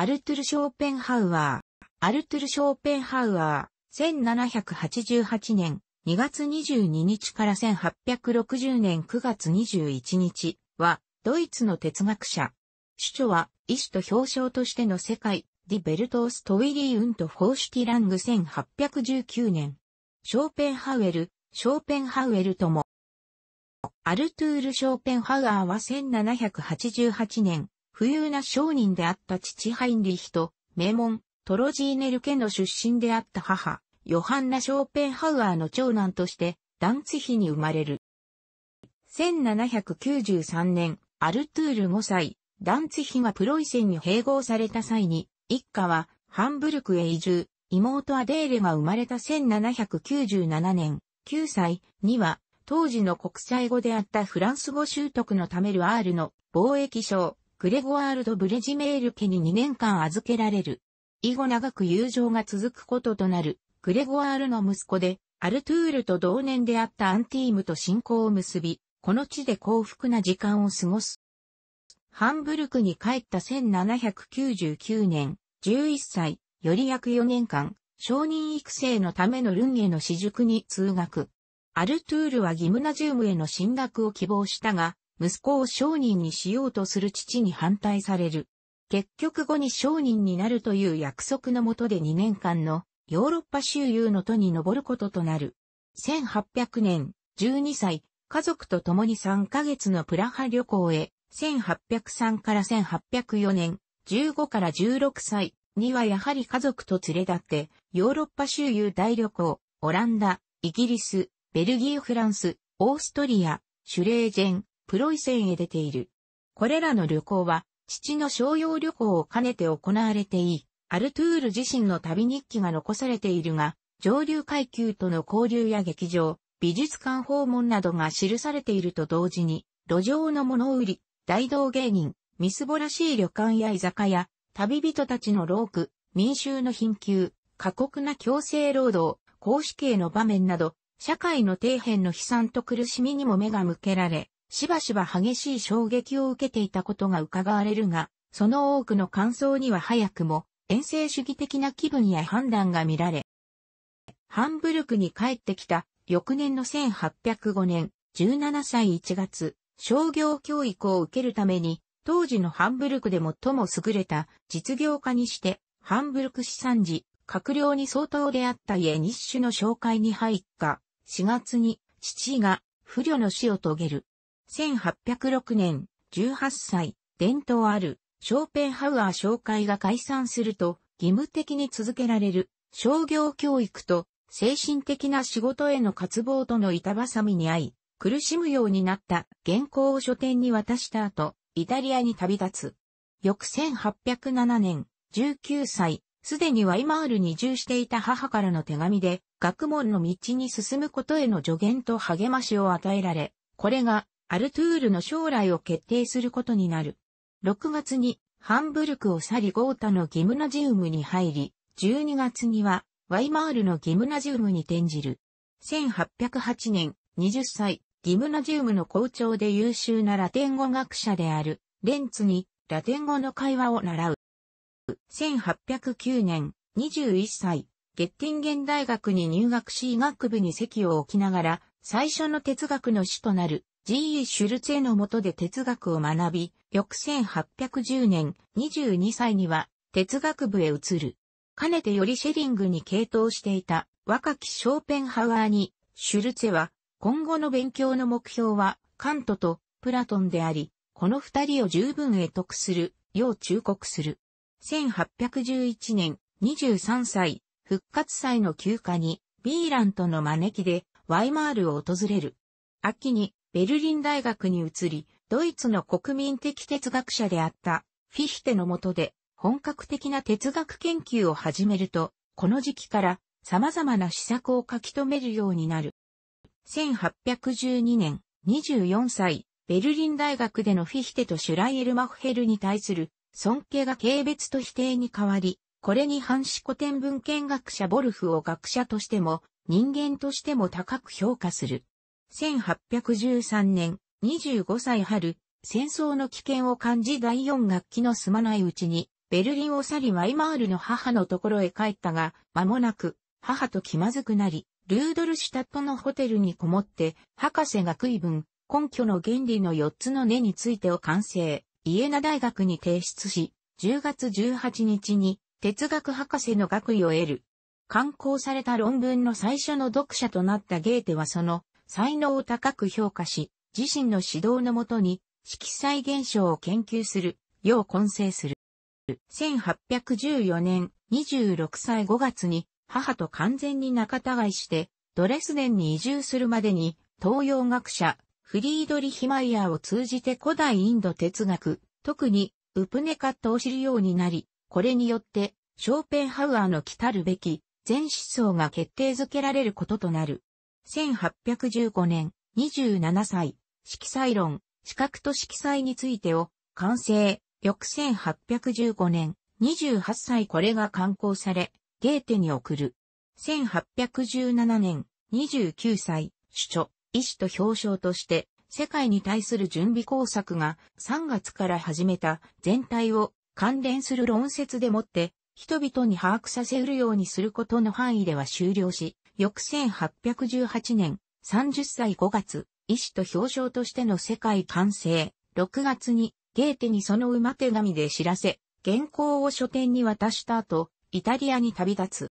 アルトゥル・ショーペンハウアー。アルトゥル・ショーペンハウアー、1788年2月22日から1860年9月21日は、ドイツの哲学者。主著は、医師と表彰としての世界、ディベルトース・トウィリー・ウント・フォーシュティラング1819年。ショーペンハウエル、ショーペンハウエルとも。アルトゥール・ショーペンハウアーは1788年富裕な商人であった父ハインリヒと、名門、トロジーネル家の出身であった母、ヨハンナ・ショーペンハウアーの長男として、ダンツヒに生まれる。1793年、アルトゥール5歳、ダンツヒがプロイセンに併合された際に、一家はハンブルクへ移住、妹アデーレが生まれた1797年、9歳には、当時の国際語であったフランス語習得のためルアールの貿易商、グレゴワールド・ブレジメール家に2年間預けられる。以後長く友情が続くこととなる、グレゴワールの息子で、アルトゥールと同年であったアンティームと信仰を結び、この地で幸福な時間を過ごす。ハンブルクに帰った1799年、11歳、より約4年間、承認育成のためのルンへの私塾に通学。アルトゥールはギムナジウムへの進学を希望したが、息子を商人にしようとする父に反対される。結局後に商人になるという約束のもとで2年間のヨーロッパ周遊の都に登ることとなる。1800年、12歳、家族と共に3ヶ月のプラハ旅行へ、1803から1804年、15から16歳にはやはり家族と連れ立って、ヨーロッパ周遊大旅行、オランダ、イギリス、ベルギーフランス、オーストリア、シュレージェン、プロイセンへ出ている。これらの旅行は、父の商用旅行を兼ねて行われていい。アルトゥール自身の旅日記が残されているが、上流階級との交流や劇場、美術館訪問などが記されていると同時に、路上の物売り、大道芸人、みすぼらしい旅館や居酒屋、旅人たちのローク、民衆の貧窮、過酷な強制労働、公死刑の場面など、社会の底辺の悲惨と苦しみにも目が向けられ、しばしば激しい衝撃を受けていたことが伺われるが、その多くの感想には早くも、遠征主義的な気分や判断が見られ、ハンブルクに帰ってきた翌年の1805年17歳1月、商業教育を受けるために、当時のハンブルクで最も優れた実業家にして、ハンブルク資産時、閣僚に相当であった家日種の紹介に入った、4月に父が不慮の死を遂げる。1806年、18歳、伝統ある、ショーペンハウアー商会が解散すると、義務的に続けられる、商業教育と、精神的な仕事への渇望との板挟みに遭い、苦しむようになった原稿を書店に渡した後、イタリアに旅立つ。翌1807年、19歳、すでにワイマールに移住していた母からの手紙で、学問の道に進むことへの助言と励ましを与えられ、これがアルトゥールの将来を決定することになる。6月にハンブルクを去りゴータのギムナジウムに入り、12月にはワイマールのギムナジウムに転じる。1808年、20歳、ギムナジウムの校長で優秀なラテン語学者である、レンツにラテン語の会話を習う。1809年、21歳、ゲッティンゲン大学に入学し医学部に席を置きながら、最初の哲学の師となる G.E. シュルツェの下で哲学を学び、翌1810年、22歳には哲学部へ移る。かねてよりシェリングに傾倒していた若きショーペンハワーに、シュルツェは今後の勉強の目標はカントとプラトンであり、この二人を十分会得する、よう忠告する。1811年、23歳、復活祭の休暇に、ビーランとの招きで、ワイマールを訪れる。秋に、ベルリン大学に移り、ドイツの国民的哲学者であったフィヒテの下で本格的な哲学研究を始めると、この時期から様々な施策を書き留めるようになる。1812年、24歳、ベルリン大学でのフィヒテとシュライエル・マフヘルに対する尊敬が軽蔑と否定に変わり、これに反し古典文献学者ボルフを学者としても人間としても高く評価する。1813年、25歳春、戦争の危険を感じ第四学期のすまないうちに、ベルリンを去りワイマールの母のところへ帰ったが、間もなく、母と気まずくなり、ルードルシュタットのホテルにこもって、博士学位文、根拠の原理の4つの根についてを完成、イエナ大学に提出し、10月18日に哲学博士の学位を得る。刊行された論文の最初の読者となったゲーテはその才能を高く評価し、自身の指導のもとに、色彩現象を研究する、よう混成する。1814年26歳5月に母と完全に仲違いして、ドレスデンに移住するまでに、東洋学者、フリードリヒマイヤーを通じて古代インド哲学、特にウプネカットを知るようになり、これによって、ショーペンハウアーの来たるべき、全思想が決定づけられることとなる。1815年、27歳、色彩論、視覚と色彩についてを、完成、翌1815年、28歳これが刊行され、ゲーテに送る。1817年、29歳、主著、医師と表彰として、世界に対する準備工作が3月から始めた全体を関連する論説でもって、人々に把握させるようにすることの範囲では終了し、翌1818年30歳5月、医師と表彰としての世界完成。6月にゲーテにその馬手紙で知らせ、原稿を書店に渡した後、イタリアに旅立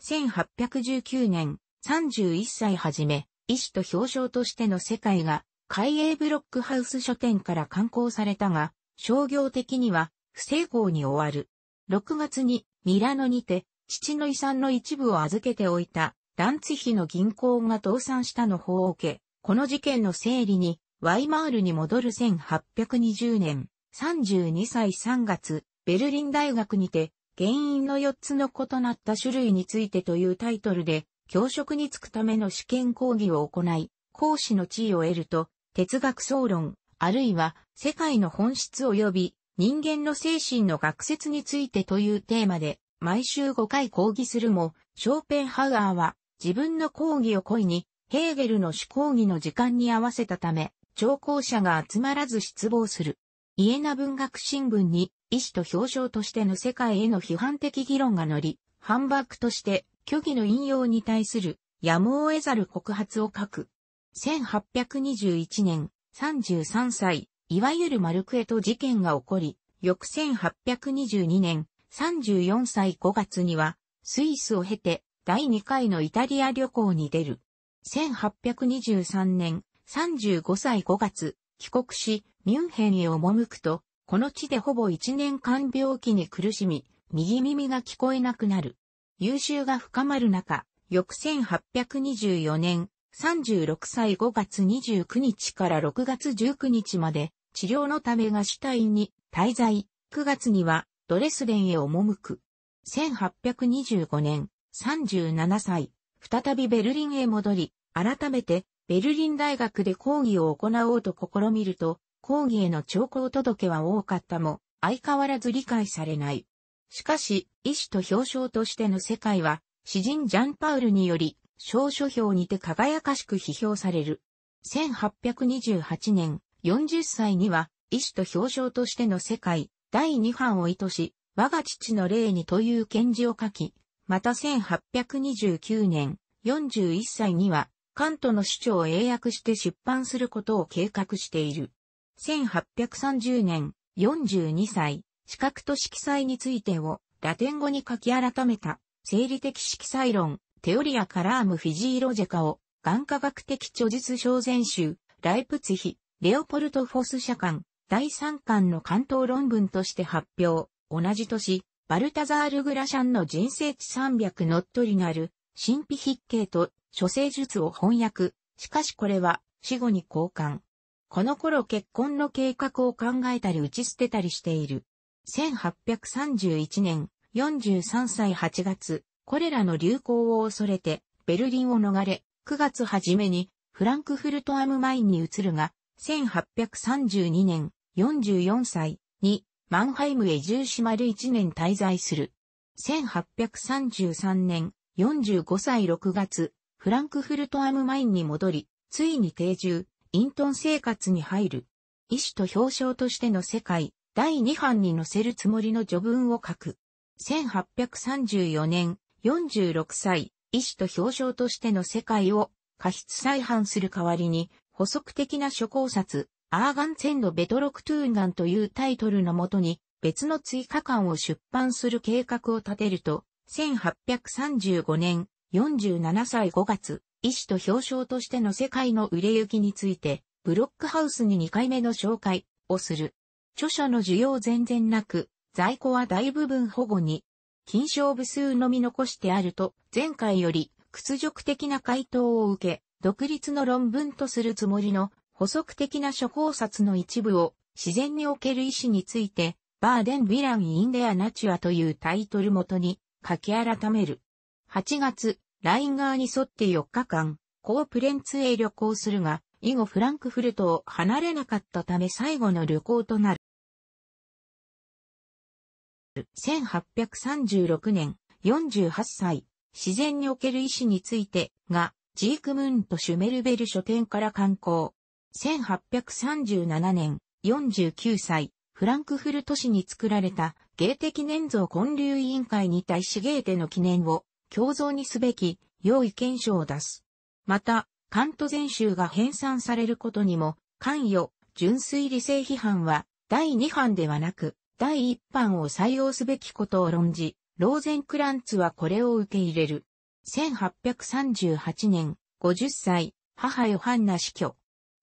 つ。1819年31歳はじめ、医師と表彰としての世界が、海英ブロックハウス書店から刊行されたが、商業的には不成功に終わる。6月にミラノにて父の遺産の一部を預けておいた、ランツヒの銀行が倒産したの法を受け、この事件の整理に、ワイマールに戻る1820年、32歳3月、ベルリン大学にて、原因の4つの異なった種類についてというタイトルで、教職に就くための試験講義を行い、講師の地位を得ると、哲学総論、あるいは世界の本質及び人間の精神の学説についてというテーマで、毎週5回講義するも、ショーペンハウアーは自分の講義を恋に、ヘーゲルの主講義の時間に合わせたため、聴講者が集まらず失望する。イエナ文学新聞に、医師と表彰としての世界への批判的議論が乗り、反駁として虚偽の引用に対するやむを得ざる告発を書く。1821年、33歳、いわゆるマルクエト事件が起こり、翌1822年、34歳5月には、スイスを経て、第2回のイタリア旅行に出る。1823年、35歳5月、帰国し、ミュンヘンへ赴くと、この地でほぼ1年間病気に苦しみ、右耳が聞こえなくなる。優秀が深まる中、翌1824年、36歳5月29日から6月19日まで、治療のためが主体に滞在、9月にはドレスデンへ赴く。1825年、37歳、再びベルリンへ戻り、改めてベルリン大学で講義を行おうと試みると、講義への兆候届は多かったも、相変わらず理解されない。しかし、医師と表彰としての世界は、詩人ジャンパウルにより、小書評にて輝かしく批評される。1828年、40歳には、医師と表彰としての世界、第二版を意図し、我が父の霊にという検事を書き、また1829年、41歳には、カントの主張を英訳して出版することを計画している。1830年、42歳、視覚と色彩についてを、ラテン語に書き改めた、生理的色彩論、テオリアカラームフィジーロジェカを、眼科学的著述小全集、ライプツヒ、レオポルト・フォス社館、第3巻の関東論文として発表。同じ年、バルタザール・グラシャンの人生地300ノットリナル、神秘筆形と諸生術を翻訳。しかしこれは死後に交換。この頃結婚の計画を考えたり打ち捨てたりしている。1831年、43歳8月、これらの流行を恐れて、ベルリンを逃れ、9月初めに、フランクフルトアムマインに移るが、1832年、44歳にマンハイムへ移住し丸1年滞在する。1833年45歳6月、フランクフルトアムマインに戻り、ついに定住、隠遁生活に入る。医師と表彰としての世界、第2版に載せるつもりの序文を書く。1834年、46歳、医師と表彰としての世界を過失再犯する代わりに、補足的な諸考察、アーガンツェンのベトロクトゥーンガンというタイトルのもとに別の追加巻を出版する計画を立てると、1835年47歳5月、医師と表彰としての世界の売れ行きについて、ブロックハウスに2回目の紹介をする。著書の需要全然なく、在庫は大部分保護に、金賞部数のみ残してあると、前回より屈辱的な回答を受け、独立の論文とするつもりの補足的な処方札の一部を自然における意思について、バーデン・ヴィラン・インデア・ナチュアというタイトル元に書き改める。8月、ライン側に沿って4日間、コープレンツへ旅行するが、以後フランクフルトを離れなかったため最後の旅行となる。1836年、48歳、自然における意思についてが、ジークムーンとシュメルベル書店から刊行。1837年、49歳、フランクフル都市に作られた芸的年像建立委員会に対し芸手の記念を共造にすべき用意検証を出す。また、カント全集が編纂されることにも関与、純粋理性批判は第2版ではなく第1版を採用すべきことを論じ、ローゼンクランツはこれを受け入れる。1838年、50歳、母ヨハンナ死去。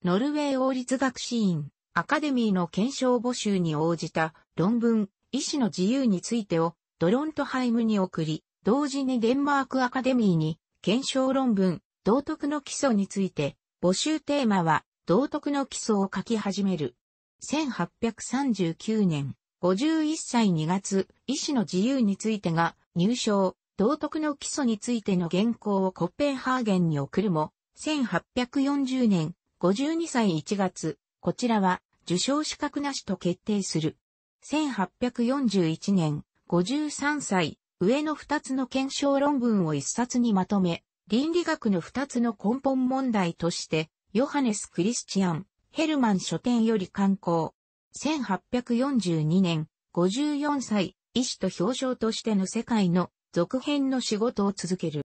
ノルウェー王立学士院、アカデミーの検証募集に応じた論文、医師の自由についてをドロントハイムに送り、同時にデンマークアカデミーに検証論文、道徳の基礎について、募集テーマは道徳の基礎を書き始める。1839年、51歳2月、医師の自由についてが入賞、道徳の基礎についての原稿をコッペンハーゲンに送るも、1840年、52歳1月、こちらは受賞資格なしと決定する。1841年、53歳、上の2つの検証論文を一冊にまとめ、倫理学の2つの根本問題として、ヨハネス・クリスチアン、ヘルマン書店より刊行。1842年、54歳、医師と表彰としての世界の続編の仕事を続ける。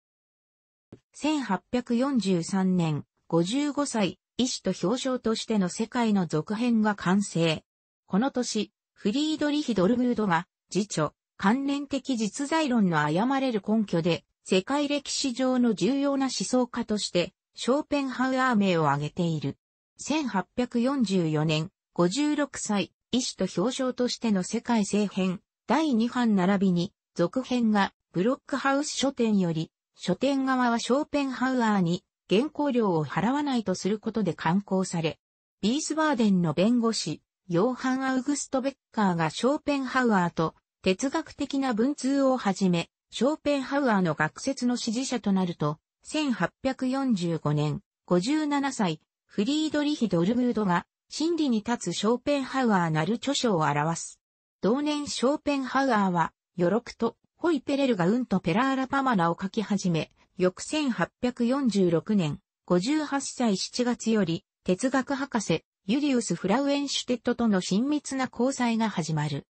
1843年、55歳、医師と表彰としての世界の続編が完成。この年、フリードリヒ・ドルグードが、自著、関連的実在論の誤れる根拠で、世界歴史上の重要な思想家として、ショーペンハウアー名を挙げている。1844年、56歳、医師と表彰としての世界政編、第2版並びに、続編が、ブロックハウス書店より、書店側はショーペンハウアーに、原稿料を払わないとすることで刊行され、ビースバーデンの弁護士、ヨーハン・アウグスト・ベッカーがショーペンハウアーと哲学的な文通をはじめ、ショーペンハウアーの学説の支持者となると、1845年、57歳、フリードリヒ・ドルグードが、真理に立つショーペンハウアーなる著書を表す。同年ショーペンハウアーは、余力と、ホイペレルがうんとペラーラパマナを書き始め、翌1846年、58歳7月より、哲学博士、ユリウス・フラウエンシュテットとの親密な交際が始まる。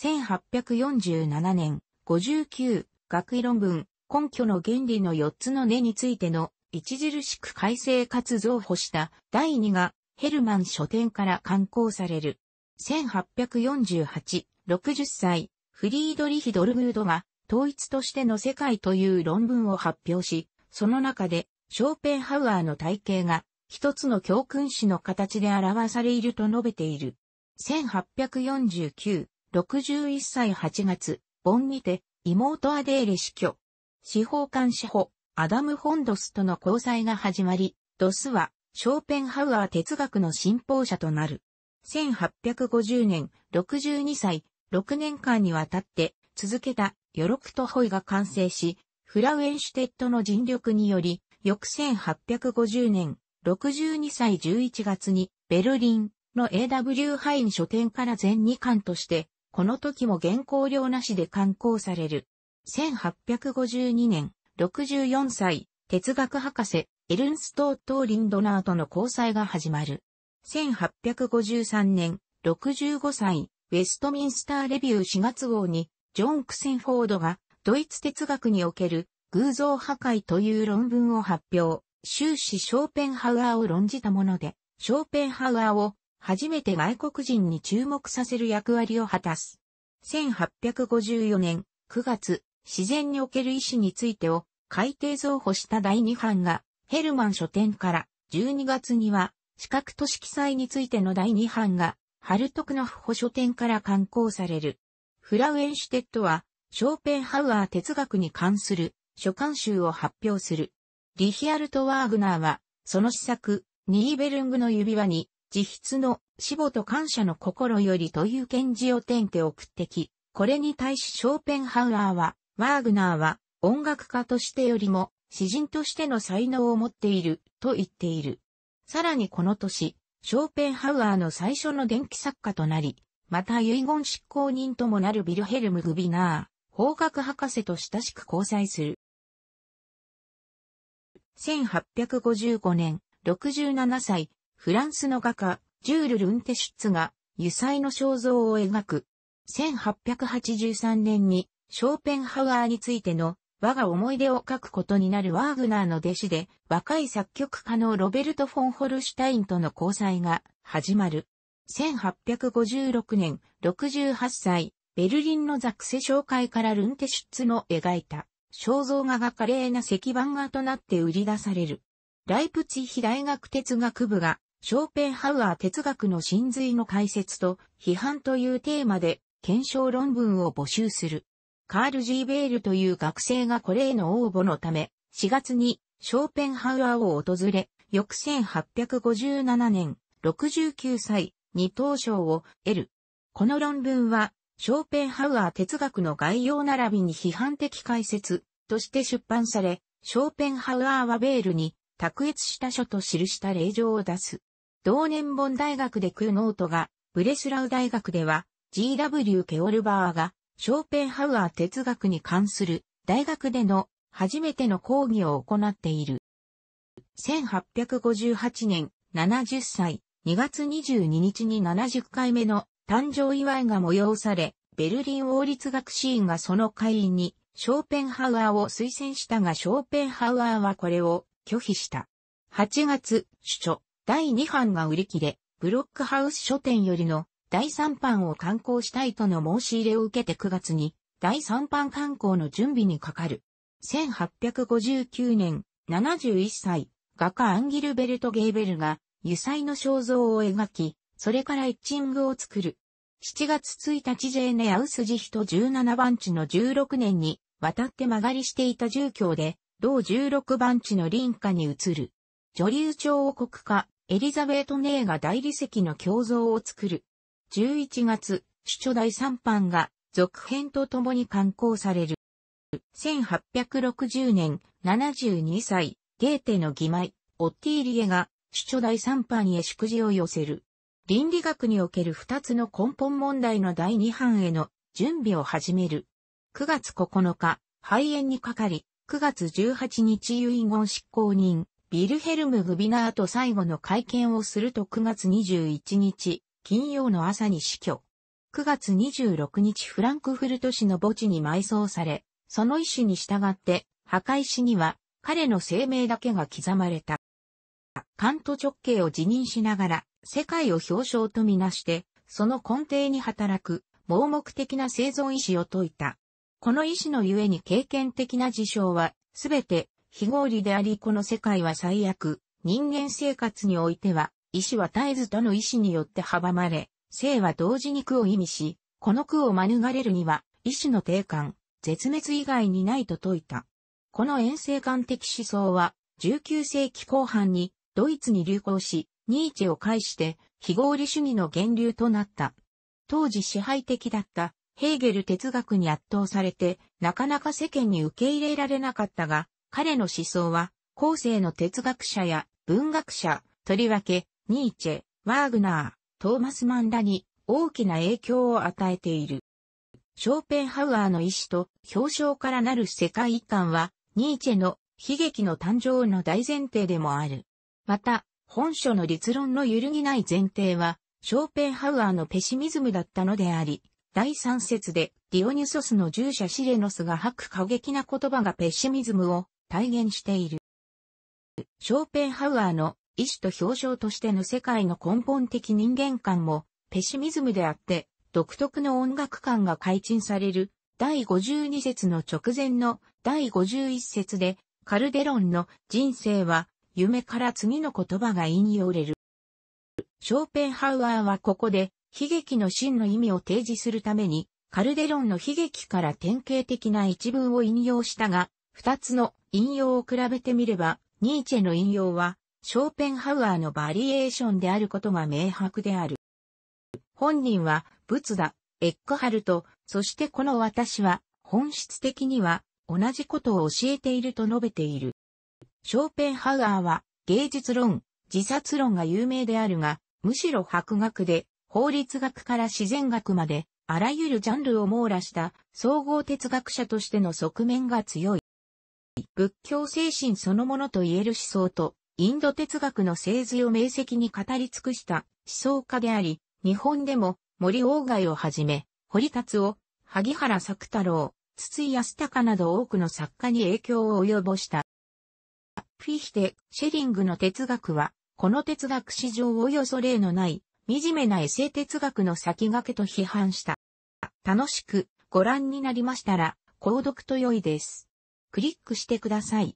1847年、59、学位論文、根拠の原理の4つの根についての、著しく改正かつ増補した第2が、ヘルマン書店から刊行される。1848、60歳、フリードリヒ・ドルムードが統一としての世界という論文を発表し、その中で、ショーペンハウアーの体系が、一つの教訓史の形で表されいると述べている。1849、61歳8月、本にて、妹アデーレ死去。司法官司法、アダム・ホンドスとの交際が始まり、ドスは、ショーペンハウアー哲学の信奉者となる。1850年、62歳、6年間にわたって続けたロクとホイが完成し、フラウエンシュテッドの尽力により、翌1850年、62歳11月にベルリンの AW ハイン書店から全2巻として、この時も原稿料なしで刊行される。1852年、64歳、哲学博士、エルンストートーリンドナーとの交際が始まる。1853年、65歳、ウェストミンスターレビュー4月号に、ジョン・クセンフォードが、ドイツ哲学における偶像破壊という論文を発表、終始ショーペンハウアーを論じたもので、ショーペンハウアーを初めて外国人に注目させる役割を果たす。1854年9月、自然における意思についてを改定増補した第2版が、ヘルマン書店から12月には、視覚と色彩についての第2版が、ハルトクノフホ書店から刊行される。フラウエンシュテットは、ショーペンハウアー哲学に関する書簡集を発表する。リヒアルト・ワーグナーは、その試作、ニーベルングの指輪に、自筆の死母と感謝の心よりという検事を点て送ってき、これに対しショーペンハウアーは、ワーグナーは音楽家としてよりも詩人としての才能を持っていると言っている。さらにこの年、ショーペンハウアーの最初の電気作家となり、また遺言執行人ともなるビルヘルム・グビナー、法学博士と親しく交際する。1855年、67歳、フランスの画家、ジュール・ルンテシュッツが、油彩の肖像を描く。1883年に、ショーペンハワーについての、我が思い出を書くことになるワーグナーの弟子で、若い作曲家のロベルト・フォン・ホルシュタインとの交際が始まる。1856年、68歳、ベルリンのザクセ商会からルンテシュッツの描いた肖像画が華麗な石版画となって売り出される。ライプツィヒ大学哲学部がショーペンハウアー哲学の真髄の解説と批判というテーマで検証論文を募集する。カール・ジーベールという学生がこれへの応募のため、4月にショーペンハウアーを訪れ、翌1857年、69歳、二等賞を得る。この論文は、ショーペンハウアー哲学の概要並びに批判的解説として出版され、ショーペンハウアーはベールに卓越した書と記した令状を出す。同年本大学でクーノートが、ブレスラウ大学では、G.W. ケオルバーが、ショーペンハウアー哲学に関する大学での初めての講義を行っている。1858年70歳、2月22日に70回目の誕生祝いが催され、ベルリン王立学士院がその会員にショーペンハウアーを推薦したがショーペンハウアーはこれを拒否した。8月、主著、第2版が売り切れ、ブロックハウス書店よりの第3版を刊行したいとの申し入れを受けて9月に第3版刊行の準備にかかる。1859年、71歳、画家アンギルベルト・ゲイベルが油彩の肖像を描き、それからエッチングを作る。7月1日 J ネアウスジヒト17番地の16年に渡って曲がりしていた住居で、同16番地の林家に移る。女流王国家、エリザベート・ネーが大理石の胸像を作る。11月、主著第3版が続編と共に刊行される。1860年、72歳、ゲーテの義妹、オッティーリエが張第3版へ祝辞を寄せる。倫理学における二つの根本問題の第2版への準備を始める。9月9日、肺炎にかかり、9月18日遺言執行人、ビルヘルム・グビナーと最後の会見をすると9月21日、金曜の朝に死去。9月26日フランクフルト市の墓地に埋葬され、その意思に従って、墓石には彼の生命だけが刻まれた。関東直系を辞任しながら、世界を表彰とみなして、その根底に働く、盲目的な生存意志を説いた。この意志のゆえに経験的な事象は、すべて非合理であり、この世界は最悪、人間生活においては、意志は絶えず他の意志によって阻まれ、性は同時に苦を意味し、この苦を免れるには、意志の定観、絶滅以外にないと説いた。この遠征観的思想は、19世紀後半にドイツに流行し、ニーチェを介して非合理主義の源流となった。当時支配的だったヘーゲル哲学に圧倒されて、なかなか世間に受け入れられなかったが、彼の思想は、後世の哲学者や文学者、とりわけ、ニーチェ、ワーグナー、トーマス・マンらに大きな影響を与えている。ショーペンハウアーの意志と表彰からなる世界一貫は、ニーチェの悲劇の誕生の大前提でもある。また、本書の立論の揺るぎない前提は、ショーペンハウアーのペシミズムだったのであり、第3節で、ディオニュソスの従者シレノスが吐く過激な言葉がペシミズムを体現している。ショーペンハウアーの意志と表象としての世界の根本的人間観もペシミズムであって、独特の音楽観が改陳される第52節の直前の第51節でカルデロンの人生は夢から次の言葉が引用れる。ショーペンハウアーはここで、悲劇の真の意味を提示するために、カルデロンの悲劇から典型的な一文を引用したが、二つの引用を比べてみれば、ニーチェの引用は、ショーペンハウアーのバリエーションであることが明白である。本人は、仏だ、エックハルト、そしてこの私は、本質的には、同じことを教えていると述べている。ショーペンハウアーは芸術論、自殺論が有名であるが、むしろ博学で、法律学から自然学まで、あらゆるジャンルを網羅した総合哲学者としての側面が強い。仏教精神そのものと言える思想と、インド哲学の製図を明晰に語り尽くした思想家であり、日本でも森鴎外をはじめ、堀達夫、萩原作太郎、筒井康隆など多くの作家に影響を及ぼした。フィヒテ、シェリングの哲学は、この哲学史上およそ例のない、惨めな衛星哲学の先駆けと批判した。楽しくご覧になりましたら、購読と良いです。クリックしてください。